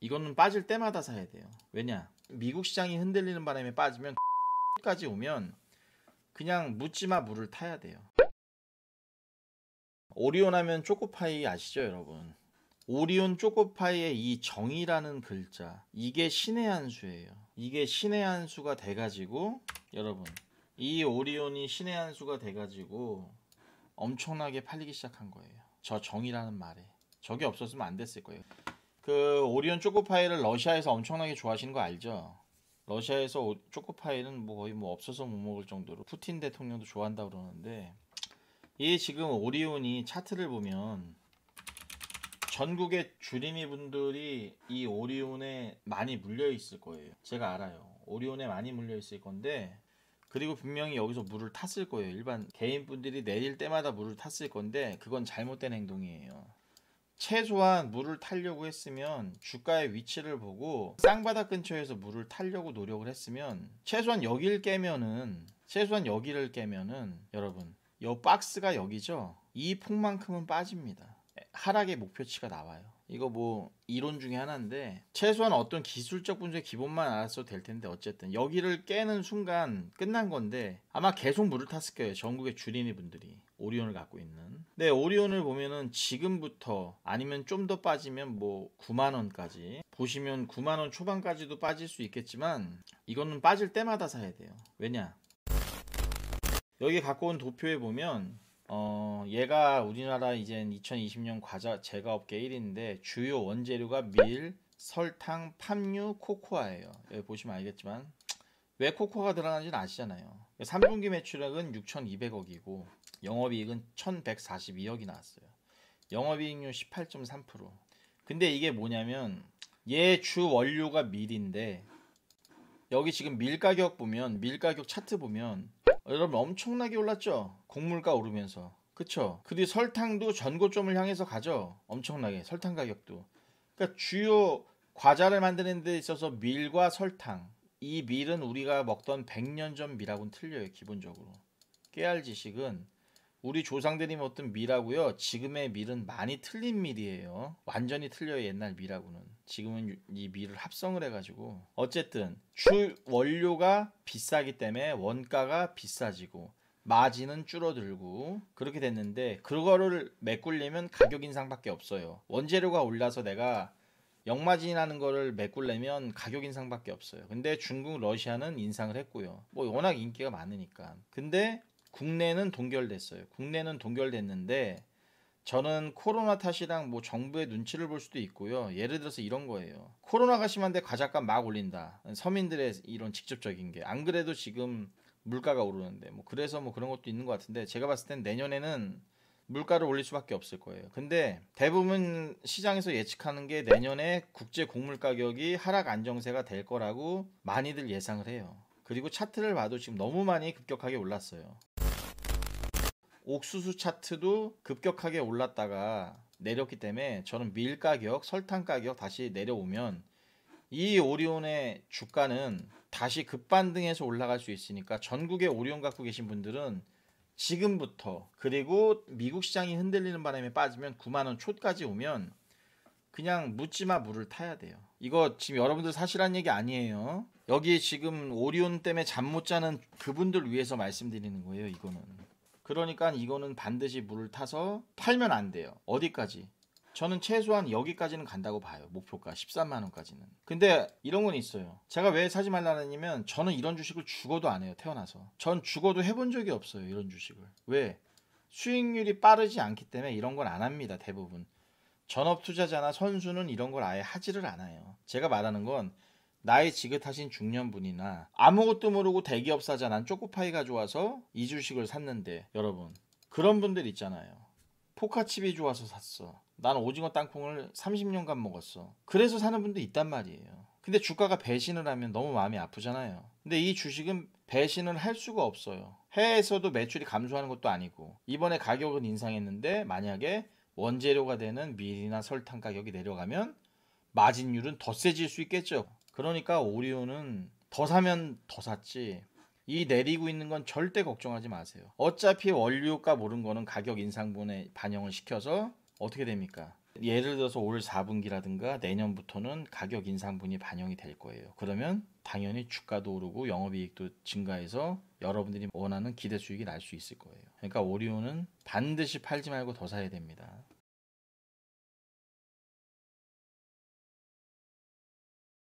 이거는 빠질 때마다 사야 돼요. 왜냐? 미국 시장이 흔들리는 바람에 빠지면 끝 까지 오면 그냥 묻지마 물을 타야 돼요. 오리온 하면 초코파이 아시죠, 여러분? 오리온 초코파이의 이 정이라는 글자 이게 신의 한 수예요. 이게 신의 한 수가 돼 가지고 여러분 이 오리온이 신의 한 수가 돼 가지고 엄청나게 팔리기 시작한 거예요. 저 정이라는 말에 저게 없었으면 안 됐을 거예요. 그 오리온 초코파이를 러시아에서 엄청나게 좋아하시는 거 알죠? 러시아에서 오, 초코파이는 뭐 거의 뭐 없어서 못 먹을 정도로 푸틴 대통령도 좋아한다 그러는데 이 지금 오리온이 차트를 보면 전국의 주림이 분들이 이 오리온에 많이 물려 있을 거예요. 제가 알아요. 오리온에 많이 물려 있을 건데 그리고 분명히 여기서 물을 탔을 거예요. 일반 개인분들이 내릴 때마다 물을 탔을 건데 그건 잘못된 행동이에요. 최소한 물을 타려고 했으면 주가의 위치를 보고 쌍바닥 근처에서 물을 타려고 노력을 했으면 최소한 여기를 깨면은 최소한 여기를 깨면은 여러분 요 박스가 여기죠 이 폭만큼은 빠집니다 하락의 목표치가 나와요 이거 뭐 이론 중에 하나인데 최소한 어떤 기술적 분석의 기본만 알았어도 될 텐데 어쨌든 여기를 깨는 순간 끝난 건데 아마 계속 물을 탔을 거예요 전국의 주린이 분들이 오리온을 갖고 있는 네 오리온을 보면은 지금부터 아니면 좀 더 빠지면 뭐 9만원까지 보시면 9만원 초반까지도 빠질 수 있겠지만 이거는 빠질 때마다 사야 돼요 왜냐 여기 갖고 온 도표에 보면 어, 얘가 우리나라 이제 2020년 과자 제과업계 1위인데 주요 원재료가 밀, 설탕, 팜유, 코코아예요. 여기 예, 보시면 알겠지만 왜 코코아가 들어가는지는 아시잖아요. 3분기 매출액은 6,200억이고 영업이익은 1,142억이 나왔어요. 영업이익률 18.3%. 근데 이게 뭐냐면 얘 주 원료가 밀인데 여기 지금 밀 가격 보면 밀 가격 차트 보면 여러분 엄청나게 올랐죠? 곡물가 오르면서. 그쵸? 그뒤 설탕도 전고점을 향해서 가죠. 엄청나게 설탕 가격도. 그러니까 주요 과자를 만드는 데 있어서 밀과 설탕. 이 밀은 우리가 먹던 100년 전 밀하고는 틀려요. 기본적으로. 깨알 지식은 우리 조상들이 어떤 미라고요. 지금의 밀은 많이 틀린 밀이에요. 완전히 틀려요. 옛날 밀하고는. 지금은 이 밀을 합성을 해가지고 어쨌든 주 원료가 비싸기 때문에 원가가 비싸지고 마진은 줄어들고 그렇게 됐는데 그거를 메꾸려면 가격 인상밖에 없어요. 원재료가 올라서 내가 역마진하는 거를 메꾸려면 가격 인상밖에 없어요. 근데 중국, 러시아는 인상을 했고요. 뭐 워낙 인기가 많으니까. 근데 국내는 동결됐어요. 국내는 동결됐는데 저는 코로나 탓이랑 뭐 정부의 눈치를 볼 수도 있고요. 예를 들어서 이런 거예요. 코로나가 심한데 과자값 막 올린다. 서민들의 이런 직접적인 게 안 그래도 지금 물가가 오르는데 뭐 그래서 뭐 그런 것도 있는 것 같은데 제가 봤을 땐 내년에는 물가를 올릴 수밖에 없을 거예요. 근데 대부분 시장에서 예측하는 게 내년에 국제 곡물 가격이 하락 안정세가 될 거라고 많이들 예상을 해요. 그리고 차트를 봐도 지금 너무 많이 급격하게 올랐어요. 옥수수 차트도 급격하게 올랐다가 내렸기 때문에 저는 밀 가격, 설탕 가격 다시 내려오면 이 오리온의 주가는 다시 급반등해서 올라갈 수 있으니까 전국에 오리온 갖고 계신 분들은 지금부터 그리고 미국 시장이 흔들리는 바람에 빠지면 9만원 초까지 오면 그냥 묻지마 물을 타야 돼요. 이거 지금 여러분들 사실한 얘기 아니에요. 여기 지금 오리온 때문에 잠 못 자는 그분들 위해서 말씀드리는 거예요, 이거는. 그러니까 이거는 반드시 물을 타서 팔면 안 돼요. 어디까지? 저는 최소한 여기까지는 간다고 봐요. 목표가 13만 원까지는. 근데 이런 건 있어요. 제가 왜 사지 말라냐면 저는 이런 주식을 죽어도 안 해요. 태어나서. 전 죽어도 해본 적이 없어요. 이런 주식을. 왜? 수익률이 빠르지 않기 때문에 이런 건 안 합니다. 대부분. 전업 투자자나 선수는 이런 걸 아예 하지를 않아요. 제가 말하는 건 나이 지긋하신 중년분이나 아무것도 모르고 대기업사자 난 초코파이가 좋아서 이 주식을 샀는데 여러분 그런 분들 있잖아요. 포카칩이 좋아서 샀어. 난 오징어 땅콩을 30년간 먹었어. 그래서 사는 분도 있단 말이에요. 근데 주가가 배신을 하면 너무 마음이 아프잖아요. 근데 이 주식은 배신을 할 수가 없어요. 해외에서도 매출이 감소하는 것도 아니고 이번에 가격은 인상했는데 만약에 원재료가 되는 밀이나 설탕 가격이 내려가면 마진율은 더 세질 수 있겠죠. 그러니까 오리온은 더 사면 더 샀지. 이 내리고 있는 건 절대 걱정하지 마세요. 어차피 원료값 오른 거는 가격 인상분에 반영을 시켜서 어떻게 됩니까? 예를 들어서 올 4분기라든가 내년부터는 가격 인상분이 반영이 될 거예요. 그러면 당연히 주가도 오르고 영업이익도 증가해서 여러분들이 원하는 기대 수익이 날 수 있을 거예요. 그러니까 오리온은 반드시 팔지 말고 더 사야 됩니다.